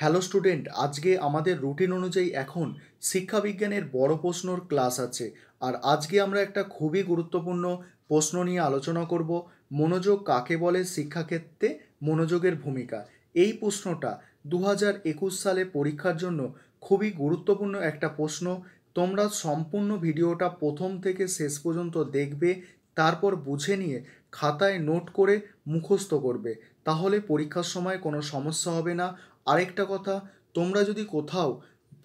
hello student আজকে আমাদের routine অনুযায়ী এখন শিক্ষাবিজ্ঞানের বড় প্রশ্নর ক্লাস আছে আর আজকে আমরা একটা খুবই গুরুত্বপূর্ণ প্রশ্ন নিয়ে আলোচনা করব মনোযোগ কাকে বলে শিক্ষাক্ষেত্রে মনোযোগের ভূমিকা এই প্রশ্নটা দু সালে পরীক্ষার জন্য খুবই গুরুত্বপূর্ণ একটা প্রশ্ন তোমরা সম্পূর্ণ ভিডিওটা প্রথম থেকে শেষ পর্যন্ত দেখবে তারপর বুঝে নিয়ে খাতায় নোট করে মুখস্থ করবে তাহলে পরীক্ষার সময় কোনো সমস্যা হবে না আরেকটা কথা তোমরা যদি কোথাও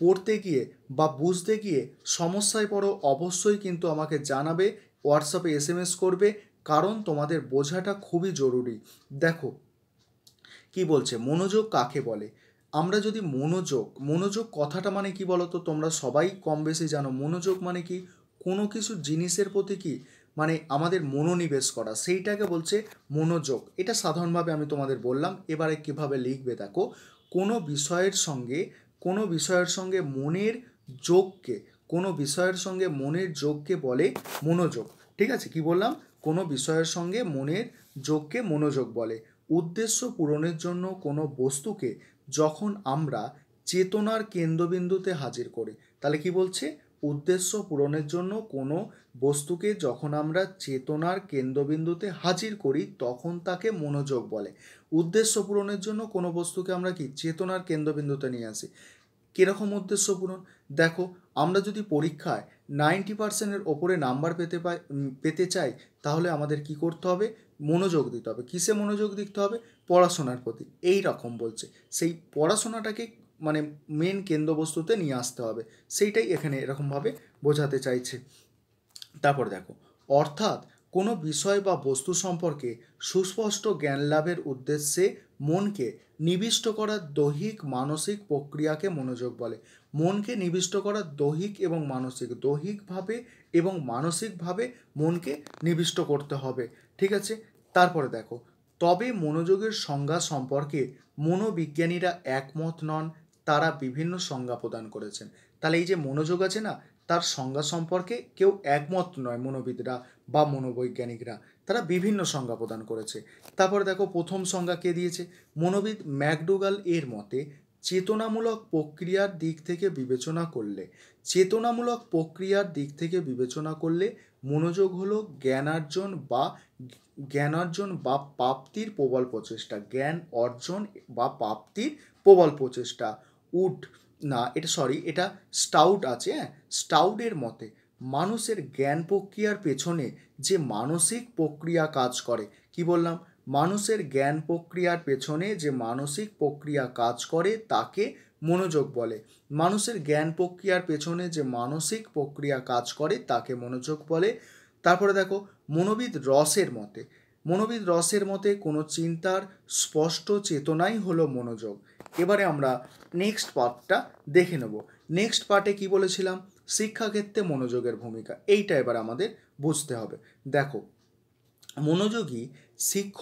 পড়তে গিয়ে বা বুঝতে গিয়ে সমস্যায় পড়ো অবশ্যই কিন্তু আমাকে জানাবে হোয়াটসঅ্যাপে এস এম এস করবে কারণ তোমাদের বোঝাটা খুবই জরুরি দেখো কি বলছে মনোযোগ কাকে বলে আমরা যদি মনোযোগ মনোযোগ কথাটা মানে কি তো তোমরা সবাই কম বেশি জানো মনোযোগ মানে কি কোনো কিছু জিনিসের প্রতি কি মানে আমাদের মনোনিবেশ করা সেইটাকে বলছে মনোযোগ এটা সাধারণভাবে আমি তোমাদের বললাম এবারে কিভাবে লিখবে দেখো কোনো বিষয়ের সঙ্গে কোনো বিষয়ের সঙ্গে মনের যোগকে কোনো বিষয়ের সঙ্গে মনের যোগকে বলে মনোযোগ ঠিক আছে কি বললাম কোনো বিষয়ের সঙ্গে মনের যোগকে মনোযোগ বলে উদ্দেশ্য পূরণের জন্য কোনো বস্তুকে যখন আমরা চেতনার কেন্দ্রবিন্দুতে হাজির করি তাহলে কি বলছে উদ্দেশ্য পূরণের জন্য কোনো বস্তুকে যখন আমরা চেতনার কেন্দ্রবিন্দুতে হাজির করি তখন তাকে মনোযোগ বলে উদ্দেশ্য পূরণের জন্য কোনো বস্তুকে আমরা কি চেতনার কেন্দ্রবিন্দুতে নিয়ে আসি কীরকম উদ্দেশ্য পূরণ দেখো আমরা যদি পরীক্ষায় নাইনটি পার্সেন্টের ওপরে নাম্বার পেতে পাই পেতে চাই তাহলে আমাদের কি করতে হবে মনোযোগ দিতে হবে কিসে মনোযোগ দিতে হবে পড়াশোনার প্রতি এই রকম বলছে সেই পড়াশোনাটাকে মানে মেন কেন্দ্রবস্তুতে নিয়ে আসতে হবে সেইটাই এখানে এরকমভাবে বোঝাতে চাইছে তারপর দেখো অর্থাৎ কোনো বিষয় বা বস্তু সম্পর্কে সুস্পষ্ট জ্ঞান লাভের উদ্দেশ্যে মনকে নিবিষ্ট করার দৈহিক মানসিক প্রক্রিয়াকে মনোযোগ বলে মনকে নিবিষ্ট করার দৈহিক এবং মানসিক দৈহিকভাবে এবং মানসিকভাবে মনকে নিবিষ্ট করতে হবে ঠিক আছে তারপরে দেখো তবে মনোযোগের সংজ্ঞা সম্পর্কে মনোবিজ্ঞানীরা একমত নন তারা বিভিন্ন সংজ্ঞা প্রদান করেছেন তাহলে এই যে মনোযোগ আছে না তার সংজ্ঞা সম্পর্কে কেউ একমত নয় মনোবিদরা বা মনোবৈজ্ঞানিকরা তারা বিভিন্ন সংজ্ঞা প্রদান করেছে তারপরে দেখো প্রথম সংজ্ঞা কে দিয়েছে মনোবিদ ম্যাকডুগাল এর মতে চেতনামূলক প্রক্রিয়ার দিক থেকে বিবেচনা করলে চেতনামূলক প্রক্রিয়ার দিক থেকে বিবেচনা করলে মনোযোগ হলো জ্ঞানার্জন বা জ্ঞানার্জন বা প্রাপ্তির প্রবল প্রচেষ্টা জ্ঞান অর্জন বা প্রাপ্তির প্রবল প্রচেষ্টা উড না এটা সরি এটা স্টাউট আছে হ্যাঁ স্টাউডের মতে মানুষের জ্ঞান প্রক্রিয়ার পেছনে যে মানসিক প্রক্রিয়া কাজ করে কি বললাম মানুষের জ্ঞান প্রক্রিয়ার পেছনে যে মানসিক প্রক্রিয়া কাজ করে তাকে মনোযোগ বলে মানুষের জ্ঞান প্রক্রিয়ার পেছনে যে মানসিক প্রক্রিয়া কাজ করে তাকে মনোযোগ বলে তারপরে দেখো মনোবিদ রসের মতে মনোবিদ রসের মতে কোনো চিন্তার স্পষ্ট চেতনাই হলো মনোযোগ এবারে আমরা নেক্সট পার্টটা দেখে নেব নেক্সট পার্টে কি বলেছিলাম শিক্ষাক্ষেত্রে মনোযোগের ভূমিকা এইটা এবার আমাদের বুঝতে হবে দেখো মনোযোগী শিক্ষ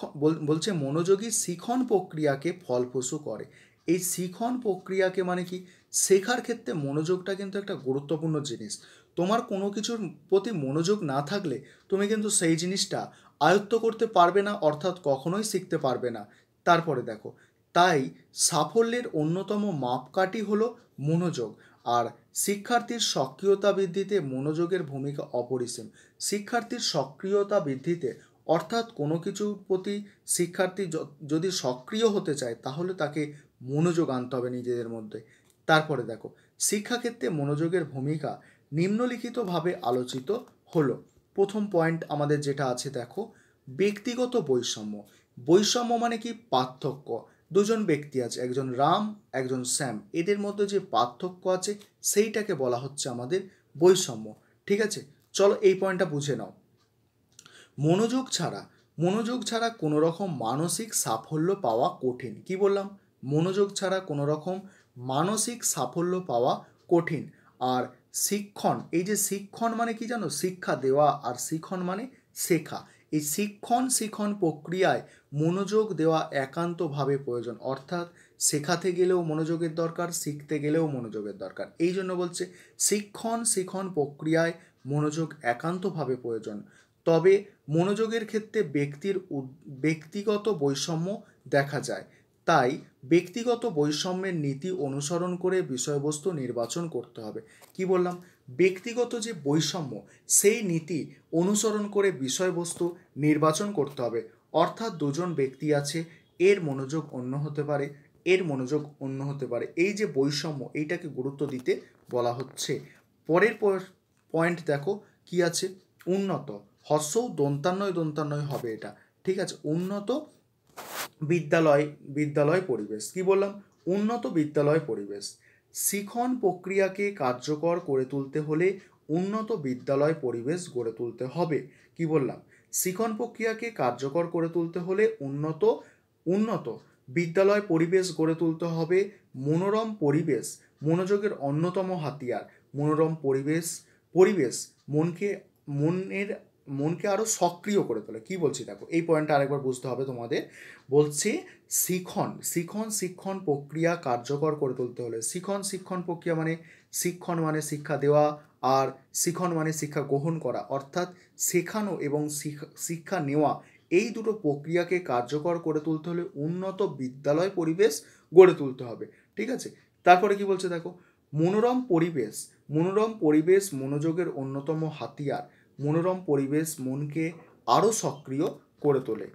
বলছে মনোযোগী শিখন প্রক্রিয়াকে ফলপ্রসূ করে এই শিখন প্রক্রিয়াকে মানে কি শেখার ক্ষেত্রে মনোযোগটা কিন্তু একটা গুরুত্বপূর্ণ জিনিস তোমার কোনো কিছুর প্রতি মনোযোগ না থাকলে তুমি কিন্তু সেই জিনিসটা আয়ত্ত করতে পারবে না অর্থাৎ কখনোই শিখতে পারবে না তারপরে দেখো তাই সাফল্যের অন্যতম মাপকাঠি হলো মনোযোগ আর শিক্ষার্থীর সক্রিয়তা বৃদ্ধিতে মনোযোগের ভূমিকা অপরিসীম শিক্ষার্থীর সক্রিয়তা বৃদ্ধিতে অর্থাৎ কোনো কিছুর প্রতি শিক্ষার্থী যদি সক্রিয় হতে চায় তাহলে তাকে মনোযোগ আনতে হবে নিজেদের মধ্যে তারপরে দেখো শিক্ষাক্ষেত্রে মনোযোগের ভূমিকা নিম্নলিখিতভাবে আলোচিত হলো প্রথম পয়েন্ট আমাদের যেটা আছে দেখো ব্যক্তিগত বৈষম্য বৈষম্য মানে কি পার্থক্য দুজন ব্যক্তি আছে একজন রাম একজন শ্যাম এদের মধ্যে যে পার্থক্য আছে সেইটাকে বলা হচ্ছে আমাদের বৈষম্য ঠিক আছে চলো এই পয়েন্টটা বুঝে নাও মনোযোগ ছাড়া মনোযোগ ছাড়া কোনো রকম মানসিক সাফল্য পাওয়া কঠিন কি বললাম মনোযোগ ছাড়া কোনো রকম মানসিক সাফল্য পাওয়া কঠিন আর শিক্ষণ এই যে শিক্ষণ মানে কি জানো শিক্ষা দেওয়া আর শিক্ষণ মানে শেখা এই শিক্ষণ শিখন প্রক্রিয়ায় মনোযোগ দেওয়া একান্তভাবে প্রয়োজন অর্থাৎ শেখাতে গেলেও মনোযোগের দরকার শিখতে গেলেও মনোযোগের দরকার এই জন্য বলছে শিক্ষণ শিখন প্রক্রিয়ায় মনোযোগ একান্তভাবে প্রয়োজন তবে মনোযোগের ক্ষেত্রে ব্যক্তির ব্যক্তিগত বৈষম্য দেখা যায় তাই ব্যক্তিগত বৈষম্যের নীতি অনুসরণ করে বিষয়বস্তু নির্বাচন করতে হবে কি বললাম ব্যক্তিগত যে বৈষম্য সেই নীতি অনুসরণ করে বিষয়বস্তু নির্বাচন করতে হবে অর্থাৎ দুজন ব্যক্তি আছে এর মনোযোগ অন্য হতে পারে এর মনোযোগ অন্য হতে পারে এই যে বৈষম্য এইটাকে গুরুত্ব দিতে বলা হচ্ছে পরের পয়েন্ট দেখো কি আছে উন্নত হর্ষও দন্তান্নয় দন্তান্নয় হবে এটা ঠিক আছে উন্নত বিদ্যালয় বিদ্যালয় পরিবেশ কি বললাম উন্নত বিদ্যালয় পরিবেশ শিখন প্রক্রিয়াকে কার্যকর করে তুলতে হলে উন্নত বিদ্যালয় পরিবেশ গড়ে তুলতে হবে কি বললাম শিখন প্রক্রিয়াকে কার্যকর করে তুলতে হলে উন্নত উন্নত বিদ্যালয় পরিবেশ গড়ে তুলতে হবে মনোরম পরিবেশ মনোযোগের অন্যতম হাতিয়ার মনোরম পরিবেশ পরিবেশ মনকে মনের মনকে আরও সক্রিয় করে তোলে কি বলছি দেখো এই পয়েন্টটা আরেকবার বুঝতে হবে তোমাদের বলছি শিখন শিখন শিক্ষণ প্রক্রিয়া কার্যকর করে তুলতে হলে শিখন শিক্ষণ প্রক্রিয়া মানে শিক্ষণ মানে শিক্ষা দেওয়া আর শিখন মানে শিক্ষা গ্রহণ করা অর্থাৎ শেখানো এবং শিক্ষা নেওয়া এই দুটো প্রক্রিয়াকে কার্যকর করে তুলতে হলে উন্নত বিদ্যালয় পরিবেশ গড়ে তুলতে হবে ঠিক আছে তারপরে কি বলছে দেখো মনোরম পরিবেশ মনোরম পরিবেশ মনোযোগের অন্যতম হাতিয়ার মনোরম পরিবেশ মনকে আরও সক্রিয় করে তোলে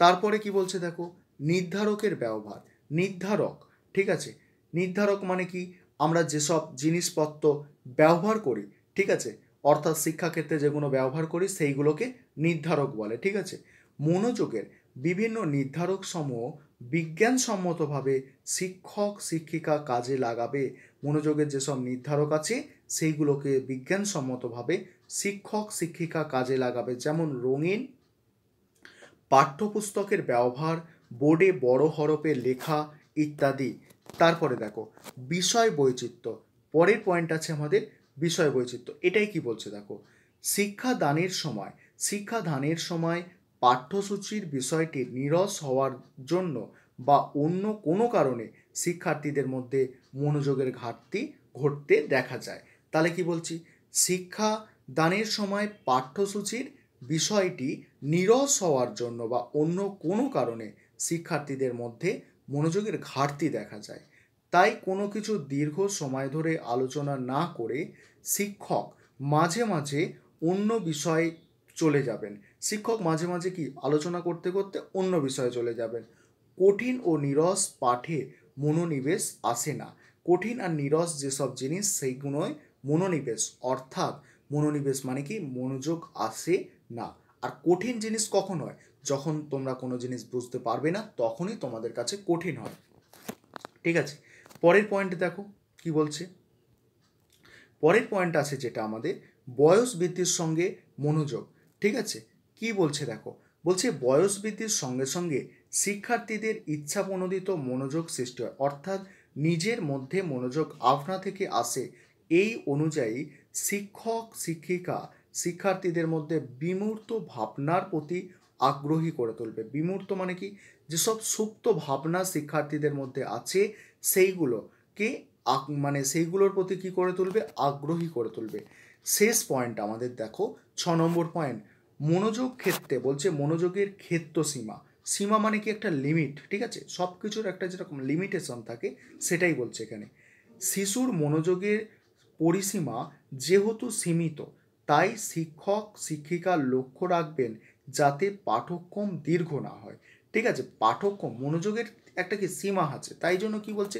তারপরে কি বলছে দেখো নির্ধারকের ব্যবহার নির্ধারক ঠিক আছে নির্ধারক মানে কি আমরা যেসব জিনিসপত্র ব্যবহার করি ঠিক আছে অর্থাৎ শিক্ষাক্ষেত্রে যেগুলো ব্যবহার করি সেইগুলোকে নির্ধারক বলে ঠিক আছে মনোযোগের বিভিন্ন নির্ধারক সমূহ বিজ্ঞানসম্মতভাবে শিক্ষক শিক্ষিকা কাজে লাগাবে মনোযোগের যেসব নির্ধারক আছে সেইগুলোকে বিজ্ঞানসম্মতভাবে শিক্ষক শিক্ষিকা কাজে লাগাবে যেমন রঙিন পাঠ্যপুস্তকের ব্যবহার বোর্ডে বড় হরপে লেখা ইত্যাদি তারপরে দেখো বিষয় বৈচিত্র্য পরের পয়েন্ট আছে আমাদের বিষয় বৈচিত্র্য এটাই কি বলছে দেখো শিক্ষাদানের সময় শিক্ষাদানের সময় পাঠ্যসূচির বিষয়টি নিরস হওয়ার জন্য বা অন্য কোনো কারণে শিক্ষার্থীদের মধ্যে মনোযোগের ঘাটতি ঘটতে দেখা যায় তাহলে কি বলছি শিক্ষা দানের সময় পাঠ্যসূচির বিষয়টি নিরস হওয়ার জন্য বা অন্য কোনো কারণে শিক্ষার্থীদের মধ্যে মনোযোগের ঘাটতি দেখা যায় তাই কোনো কিছু দীর্ঘ সময় ধরে আলোচনা না করে শিক্ষক মাঝে মাঝে অন্য বিষয়ে চলে যাবেন শিক্ষক মাঝে মাঝে কি আলোচনা করতে করতে অন্য বিষয়ে চলে যাবেন কঠিন ও নিরস পাঠে মনোনিবেশ আসে না কঠিন আর নিরস যেসব জিনিস সেইগুলোয় মনোনিবেশ অর্থাৎ মনোনিবেশ মানে কি মনোযোগ আসে না আর কঠিন জিনিস কখন হয় যখন তোমরা কোনো জিনিস বুঝতে পারবে না তখনই তোমাদের কাছে কঠিন হয় ঠিক আছে পরের পয়েন্ট দেখো কি বলছে পরের পয়েন্ট আছে যেটা আমাদের বয়স বৃদ্ধির সঙ্গে মনোযোগ ঠিক আছে কি বলছে দেখো বলছে বয়স বৃদ্ধির সঙ্গে সঙ্গে শিক্ষার্থীদের ইচ্ছা প্রণোদিত মনোযোগ সৃষ্টি হয় অর্থাৎ নিজের মধ্যে মনোযোগ আপনা থেকে আসে এই অনুযায়ী শিক্ষক শিক্ষিকা শিক্ষার্থীদের মধ্যে বিমূর্ত ভাবনার প্রতি আগ্রহী করে তুলবে বিমূর্ত মানে কি যেসব সুপ্ত ভাবনা শিক্ষার্থীদের মধ্যে আছে সেইগুলোকে মানে সেইগুলোর প্রতি কি করে তুলবে আগ্রহী করে তুলবে শেষ পয়েন্ট আমাদের দেখো ছ নম্বর পয়েন্ট মনোযোগ ক্ষেত্রে বলছে মনোযোগের ক্ষেত্র সীমা সীমা মানে কি একটা লিমিট ঠিক আছে সব কিছুর একটা যেরকম লিমিটেশন থাকে সেটাই বলছে এখানে শিশুর মনোযোগের পরিসীমা যেহেতু সীমিত তাই শিক্ষক শিক্ষিকার লক্ষ্য রাখবেন যাতে পাঠক্রম দীর্ঘ না হয় ঠিক আছে পাঠক্রম মনোযোগের একটা কি সীমা আছে তাই জন্য কি বলছে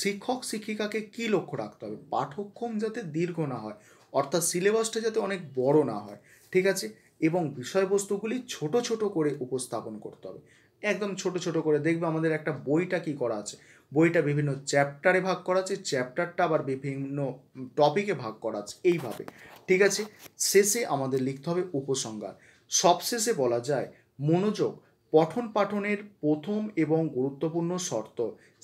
শিক্ষক শিক্ষিকাকে কি লক্ষ্য রাখতে হবে পাঠক্রম যাতে দীর্ঘ না হয় অর্থাৎ সিলেবাসটা যাতে অনেক বড় না হয় ঠিক আছে এবং বিষয়বস্তুগুলি ছোট ছোট করে উপস্থাপন করতে হবে একদম ছোট ছোট করে দেখবে আমাদের একটা বইটা কি করা আছে বইটা বিভিন্ন চ্যাপ্টারে ভাগ করা আছে চ্যাপ্টারটা আবার বিভিন্ন টপিকে ভাগ করা আছে এইভাবে ঠিক আছে শেষে আমাদের লিখতে হবে উপসংহার সবশেষে বলা যায় মনোযোগ পঠন পাঠনের প্রথম এবং গুরুত্বপূর্ণ শর্ত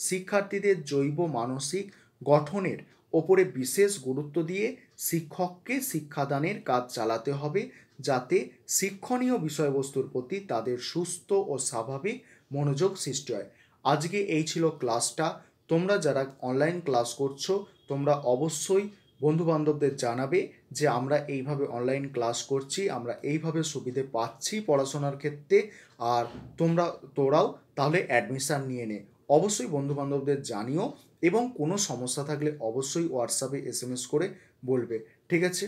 শিক্ষার্থীদের জৈব মানসিক গঠনের ওপরে বিশেষ গুরুত্ব দিয়ে শিক্ষককে শিক্ষাদানের কাজ চালাতে হবে যাতে শিক্ষণীয় বিষয়বস্তুর প্রতি তাদের সুস্থ ও স্বাভাবিক মনোযোগ সৃষ্টি হয় আজকে এই ছিল ক্লাসটা তোমরা যারা অনলাইন ক্লাস করছো তোমরা অবশ্যই বন্ধুবান্ধবদের জানাবে যে আমরা এইভাবে অনলাইন ক্লাস করছি আমরা এইভাবে সুবিধে পাচ্ছি পড়াশোনার ক্ষেত্রে আর তোমরা তোরাও তাহলে অ্যাডমিশান নিয়ে নে অবশ্যই বন্ধুবান্ধবদের জানিও এবং কোনো সমস্যা থাকলে অবশ্যই হোয়াটসঅ্যাপে এস করে বলবে ঠিক আছে